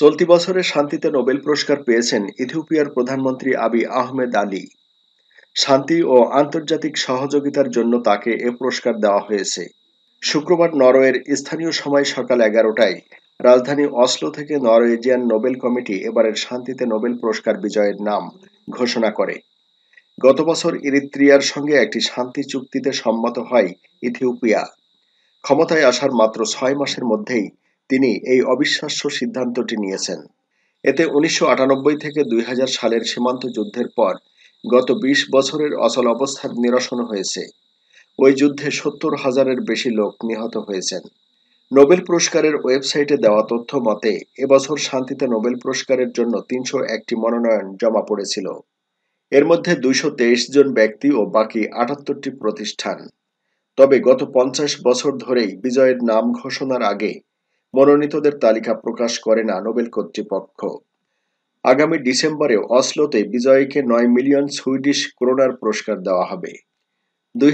চলতি বছরে শান্তিতে নোবেল পুরস্কার পেয়েছেন ইথিওপিয়ার প্রধানমন্ত্রী আবি আহমেদ আলী শান্তি ও আন্তর্জাতিক সহযোগিতার জন্য তাকে এ পুরস্কার দেওয়া হয়েছে শুক্রবার নরওয়ের স্থানীয় সময় সকাল এগারোটায় রাজধানী অসলো থেকে নরওয়েজিয়ান নোবেল কমিটি এবারের শান্তিতে নোবেল পুরস্কার বিজয়ের নাম ঘোষণা করে গত বছর ইরিত্রিয়ার সঙ্গে একটি শান্তি চুক্তিতে সম্মত হয় ইথিওপিয়া ক্ষমতায় আসার মাত্র ছয় মাসের মধ্যেই তিনি এই অবিশ্বাস্য সিদ্ধান্তটি নিয়েছেন এতে উনিশশো থেকে দুই সালের সীমান্ত যুদ্ধের পর গত ২০ বছরের অচল অবস্থার নিরসন হয়েছে ওই যুদ্ধে সত্তর হাজারের বেশি লোক নিহত হয়েছেন নোবেল পুরস্কারের ওয়েবসাইটে দেওয়া তথ্য মতে এবছর শান্তিতে নোবেল পুরস্কারের জন্য তিনশো একটি মনোনয়ন জমা পড়েছিল এর মধ্যে দুইশো জন ব্যক্তি ও বাকি আটাত্তরটি প্রতিষ্ঠান তবে গত পঞ্চাশ বছর ধরেই বিজয়ের নাম ঘোষণার আগে মনোনীতদের তালিকা প্রকাশ করে না নোবেল কর্তৃপক্ষ আগামী ডিসেম্বরে অসলোতে বিজয়কে নয় মিলিয়ন সুইডিশ করোনার পুরস্কার দেওয়া হবে দুই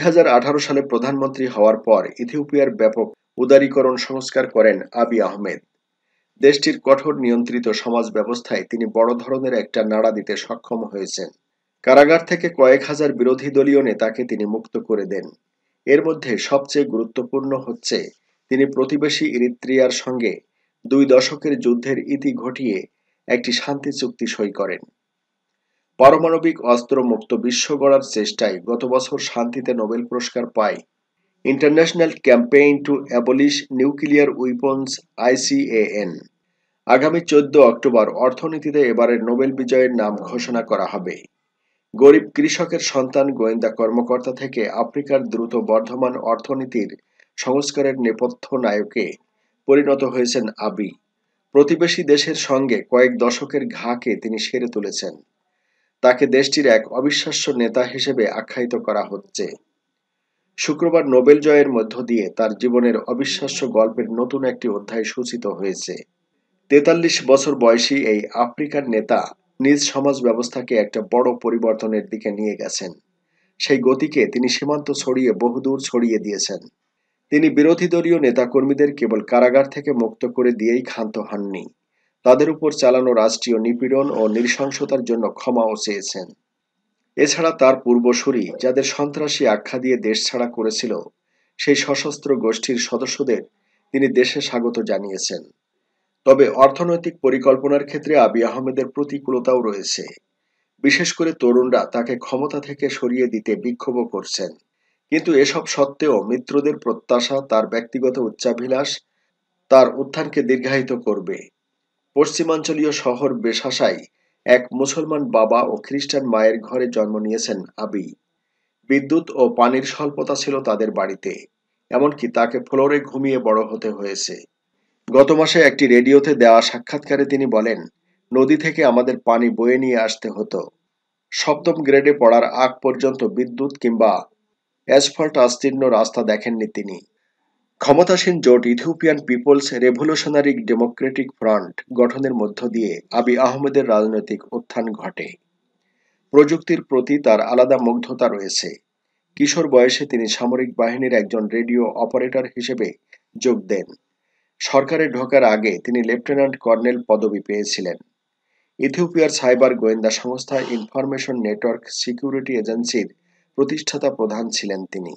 সালে প্রধানমন্ত্রী হওয়ার পর ইথিওপিয়ার ব্যাপক উদারীকরণ সংস্কার করেন আবি আহমেদ দেশটির কঠোর নিয়ন্ত্রিত সমাজ ব্যবস্থায় তিনি বড় ধরনের একটা নাড়া দিতে সক্ষম হয়েছেন কারাগার থেকে কয়েক হাজার বিরোধী দলীয় নেতাকে তিনি মুক্ত করে দেন এর মধ্যে সবচেয়ে গুরুত্বপূর্ণ হচ্ছে তিনি প্রতিবেশী ইরিত্রিয়ার সঙ্গে দুই দশকের যুদ্ধের ইতি ঘটিয়ে একটি শান্তি চুক্তি সই করেন পারমাণবিক অস্ত্র মুক্ত বিশ্ব গড়ার চেষ্টায় গত বছর শান্তিতে নোবেল পুরস্কার পায় International Campaign to Abolish Nuclear Weapons I C A N আগামী চোদ্দ অক্টোবর অর্থনীতিতে এবারের নোবেল বিজয়ের নাম ঘোষণা করা হবে গরিব কৃষকের সন্তান গোয়েন্দা কর্মকর্তা থেকে আফ্রিকার দ্রুত বর্ধমান অর্থনীতির সংস্কারের নেপথ্য নায়কে পরিণত হয়েছেন আবি প্রতিবেশী দেশের সঙ্গে কয়েক দশকের ঘাকে তিনি সেরে তুলেছেন তাকে দেশটির এক অবিশ্বাস্য নেতা হিসেবে আখ্যায়িত করা হচ্ছে শুক্রবার নোবেল জয়ের মধ্য দিয়ে তার জীবনের অবিশ্বাস্য গল্পের নতুন একটি অধ্যায় সূচিত হয়েছে তেতাল্লিশ বছর বয়সী এই আফ্রিকার নেতা নিজ সমাজ ব্যবস্থাকে একটা বড় পরিবর্তনের দিকে নিয়ে গেছেন সেই গতিকে তিনি সীমান্ত ছড়িয়ে বহুদূর ছড়িয়ে দিয়েছেন তিনি বিরোধী দলীয় নেতাকর্মীদের কেবল কারাগার থেকে মুক্ত করে দিয়েই ক্ষান্ত হননি তাদের উপর চালানো রাষ্ট্রীয় নিপীড়ন ও নৃশংসতার জন্য ক্ষমাও চেয়েছেন এছাড়া তার পূর্বসূরি যাদের সন্ত্রাসী আখ্যা দিয়ে দেশ ছাড়া করেছিল সেই সশস্ত্র গোষ্ঠীর সদস্যদের তিনি দেশে স্বাগত জানিয়েছেন তবে অর্থনৈতিক পরিকল্পনার ক্ষেত্রে আবি আহমেদের প্রতিকূলতাও রয়েছে বিশেষ করে তরুণরা তাকে ক্ষমতা থেকে সরিয়ে দিতে বিক্ষোভ করছেন কিন্তু এসব সত্ত্বেও মিত্রদের প্রত্যাশা তার ব্যক্তিগত উচ্চাভিলাষ তার উত্থানকে দীর্ঘায়িত করবে পশ্চিমাঞ্চলীয় শহর বেশাসায় এক মুসলমান বাবা ও খ্রিস্টান মায়ের ঘরে জন্ম নিয়েছেন আবি বিদ্যুৎ ও পানির স্বল্পতা ছিল তাদের বাড়িতে এমনকি তাকে ফ্লোরে ঘুমিয়ে বড় হতে হয়েছে গত মাসে একটি রেডিওতে দেওয়া সাক্ষাৎকারে তিনি বলেন নদী থেকে আমাদের পানি বয়ে নিয়ে আসতে হতো সপ্তম গ্রেডে পড়ার আগ পর্যন্ত বিদ্যুৎ কিংবা অ্যাসফল্ট আস্তীর্ণ রাস্তা দেখেননি তিনি ক্ষমতাসীন জোট Ethiopian People's Revolutionary Democratic Front গঠনের মধ্য দিয়ে আবি আহমেদের রাজনৈতিক উত্থান ঘটে প্রযুক্তির প্রতি তার আলাদা মুগ্ধতা রয়েছে কিশোর বয়সে তিনি সামরিক বাহিনীর একজন রেডিও অপারেটর হিসেবে যোগ দেন সরকারে ঢোকার আগে তিনি লেফটেন্যান্ট কর্নেল পদবি পেয়েছিলেন ইথিওপিয়ার সাইবার গোয়েন্দা সংস্থা ইনফরমেশন নেটওয়ার্ক সিকিউরিটি এজেন্সির প্রতিষ্ঠাতা প্রধান ছিলেন তিনি